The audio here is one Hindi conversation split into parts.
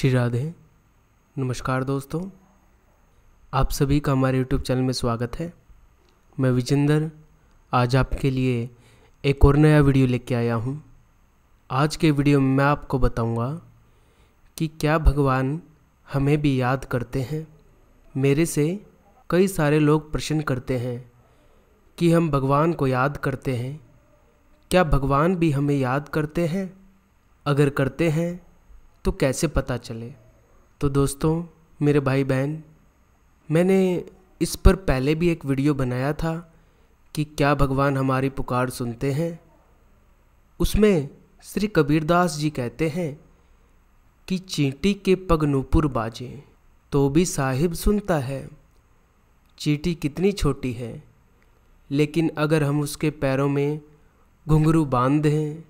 श्री राधे नमस्कार दोस्तों आप सभी का हमारे YouTube चैनल में स्वागत है मैं विजेंदर आज आपके लिए एक और नया वीडियो लेके आया हूँ आज के वीडियो में मैं आपको बताऊँगा कि क्या भगवान हमें भी याद करते हैं मेरे से कई सारे लोग प्रश्न करते हैं कि हम भगवान को याद करते हैं क्या भगवान भी हमें याद करते हैं अगर करते हैं तो कैसे पता चले तो दोस्तों मेरे भाई बहन मैंने इस पर पहले भी एक वीडियो बनाया था कि क्या भगवान हमारी पुकार सुनते हैं उसमें श्री कबीरदास जी कहते हैं कि चींटी के पग नूपुर बाजे तो भी साहिब सुनता है चींटी कितनी छोटी है लेकिन अगर हम उसके पैरों में घुंघरू बांध दें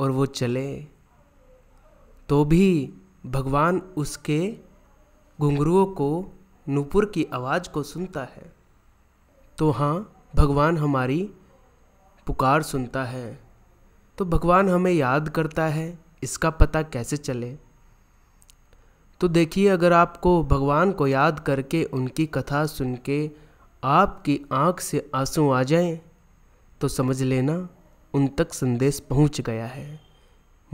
और वो चले तो भी भगवान उसके घुंगरुओं को नूपुर की आवाज़ को सुनता है तो हाँ भगवान हमारी पुकार सुनता है तो भगवान हमें याद करता है इसका पता कैसे चले तो देखिए अगर आपको भगवान को याद करके उनकी कथा सुन के आपकी आँख से आंसू आ जाएं तो समझ लेना उन तक संदेश पहुंच गया है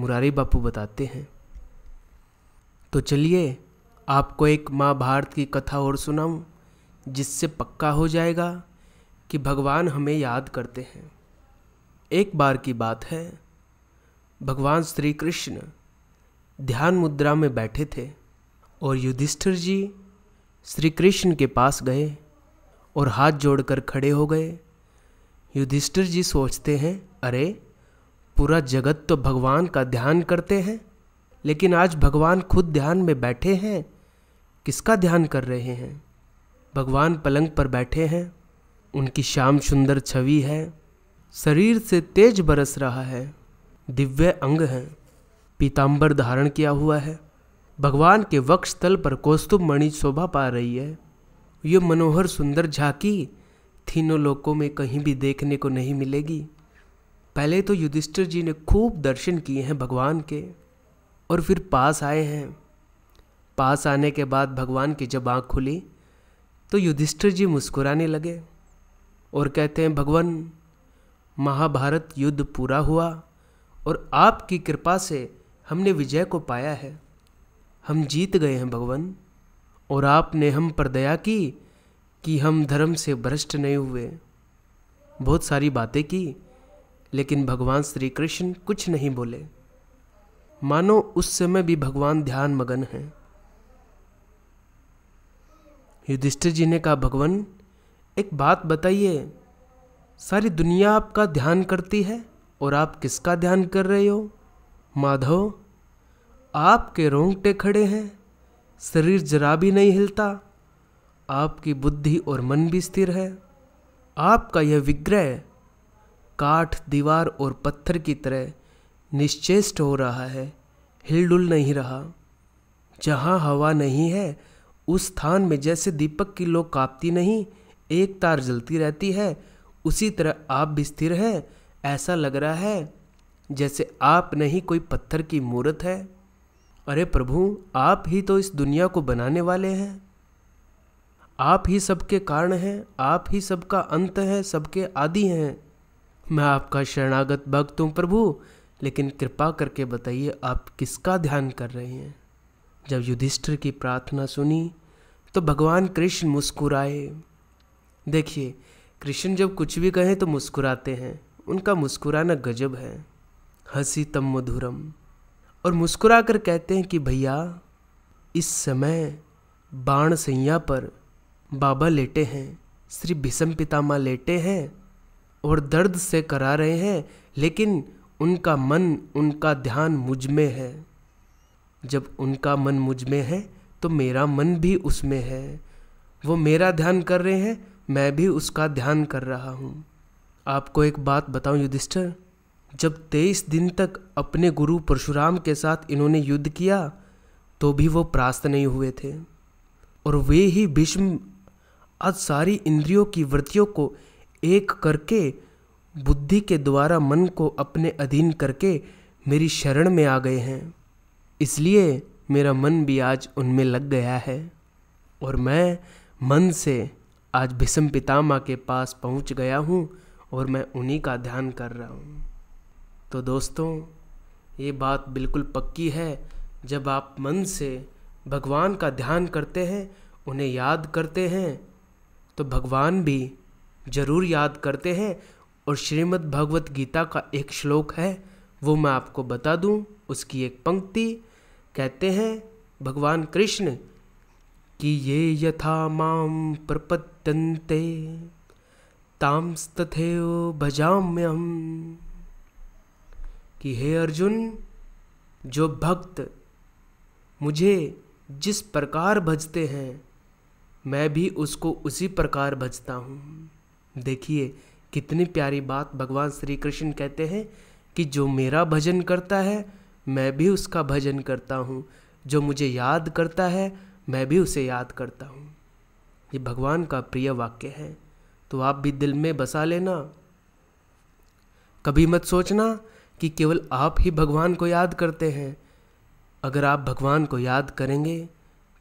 मुरारी बापू बताते हैं तो चलिए आपको एक महाभारत की कथा और सुनाऊं जिससे पक्का हो जाएगा कि भगवान हमें याद करते हैं एक बार की बात है भगवान श्री कृष्ण ध्यान मुद्रा में बैठे थे और युधिष्ठिर जी श्री कृष्ण के पास गए और हाथ जोड़कर खड़े हो गए युधिष्ठिर जी सोचते हैं अरे पूरा जगत तो भगवान का ध्यान करते हैं लेकिन आज भगवान खुद ध्यान में बैठे हैं किसका ध्यान कर रहे हैं भगवान पलंग पर बैठे हैं उनकी श्याम सुंदर छवि है शरीर से तेज बरस रहा है दिव्य अंग हैं पीताम्बर धारण किया हुआ है भगवान के वक्ष तल पर कौस्तुभ मणि शोभा पा रही है ये मनोहर सुंदर झांकी तीनों लोकों में कहीं भी देखने को नहीं मिलेगी पहले तो युधिष्ठिर जी ने खूब दर्शन किए हैं भगवान के और फिर पास आए हैं पास आने के बाद भगवान की जब आँख खुली तो युधिष्ठिर जी मुस्कुराने लगे और कहते हैं भगवान महाभारत युद्ध पूरा हुआ और आपकी कृपा से हमने विजय को पाया है हम जीत गए हैं भगवान और आपने हम पर दया की कि हम धर्म से भ्रष्ट नहीं हुए बहुत सारी बातें की लेकिन भगवान श्री कृष्ण कुछ नहीं बोले मानो उस समय भी भगवान ध्यान मगन हैं युधिष्ठिर जी ने कहा भगवान एक बात बताइए सारी दुनिया आपका ध्यान करती है और आप किसका ध्यान कर रहे हो माधव आपके रोंगटे खड़े हैं शरीर जरा भी नहीं हिलता आपकी बुद्धि और मन भी स्थिर है आपका यह विग्रह काठ दीवार और पत्थर की तरह निश्चेष्ट हो रहा है हिलडुल नहीं रहा जहाँ हवा नहीं है उस स्थान में जैसे दीपक की लो कांपती नहीं एक तार जलती रहती है उसी तरह आप भी स्थिर हैं ऐसा लग रहा है जैसे आप नहीं कोई पत्थर की मूर्त है अरे प्रभु आप ही तो इस दुनिया को बनाने वाले हैं आप ही सबके कारण हैं आप ही सबका अंत है सबके आदि हैं मैं आपका शरणागत भक्त हूँ प्रभु लेकिन कृपा करके बताइए आप किसका ध्यान कर रहे हैं जब युधिष्ठिर की प्रार्थना सुनी तो भगवान कृष्ण मुस्कुराए देखिए कृष्ण जब कुछ भी कहें तो मुस्कुराते हैं उनका मुस्कुराना गजब है हंसी तम मधुरम और मुस्कुरा कर कहते हैं कि भैया इस समय बाण सैया पर बाबा लेटे हैं श्री भीषम पितामा लेटे हैं और दर्द से करा रहे हैं लेकिन उनका मन उनका ध्यान मुझ में है जब उनका मन मुझ में है तो मेरा मन भी उसमें है वो मेरा ध्यान कर रहे हैं मैं भी उसका ध्यान कर रहा हूँ आपको एक बात बताऊँ युधिष्ठर जब तेईस दिन तक अपने गुरु परशुराम के साथ इन्होंने युद्ध किया तो भी वो परास्त नहीं हुए थे और वे ही भीष्म आज सारी इंद्रियों की वृत्तियों को एक करके बुद्धि के द्वारा मन को अपने अधीन करके मेरी शरण में आ गए हैं इसलिए मेरा मन भी आज उनमें लग गया है और मैं मन से आज भीष्म पितामा के पास पहुंच गया हूं और मैं उन्हीं का ध्यान कर रहा हूं तो दोस्तों ये बात बिल्कुल पक्की है जब आप मन से भगवान का ध्यान करते हैं उन्हें याद करते हैं तो भगवान भी ज़रूर याद करते हैं और श्रीमद् भगवत गीता का एक श्लोक है वो मैं आपको बता दूं उसकी एक पंक्ति कहते हैं भगवान कृष्ण कि ये यथा माम प्रपत्यंते तामस्तथे भजाम्यम कि हे अर्जुन जो भक्त मुझे जिस प्रकार भजते हैं मैं भी उसको उसी प्रकार भजता हूँ देखिए कितनी प्यारी बात भगवान श्री कृष्ण कहते हैं कि जो मेरा भजन करता है मैं भी उसका भजन करता हूँ जो मुझे याद करता है मैं भी उसे याद करता हूँ ये भगवान का प्रिय वाक्य है तो आप भी दिल में बसा लेना कभी मत सोचना कि केवल आप ही भगवान को याद करते हैं अगर आप भगवान को याद करेंगे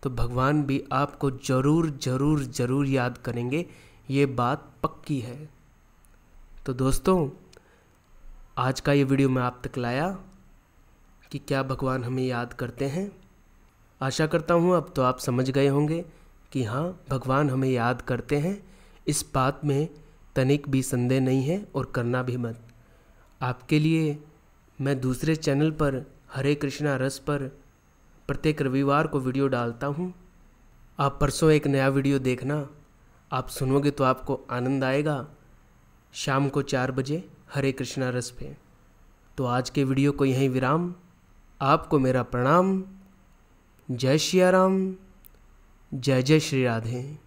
तो भगवान भी आपको ज़रूर ज़रूर ज़रूर याद करेंगे ये बात पक्की है तो दोस्तों आज का ये वीडियो मैं आप तक लाया कि क्या भगवान हमें याद करते हैं आशा करता हूँ अब तो आप समझ गए होंगे कि हाँ भगवान हमें याद करते हैं इस बात में तनिक भी संदेह नहीं है और करना भी मत आपके लिए मैं दूसरे चैनल पर हरे कृष्णा रस पर प्रत्येक रविवार को वीडियो डालता हूँ आप परसों एक नया वीडियो देखना आप सुनोगे तो आपको आनंद आएगा शाम को चार बजे हरे कृष्णा रस पे तो आज के वीडियो को यहीं विराम आपको मेरा प्रणाम जय श्री राम जय जय श्री राधे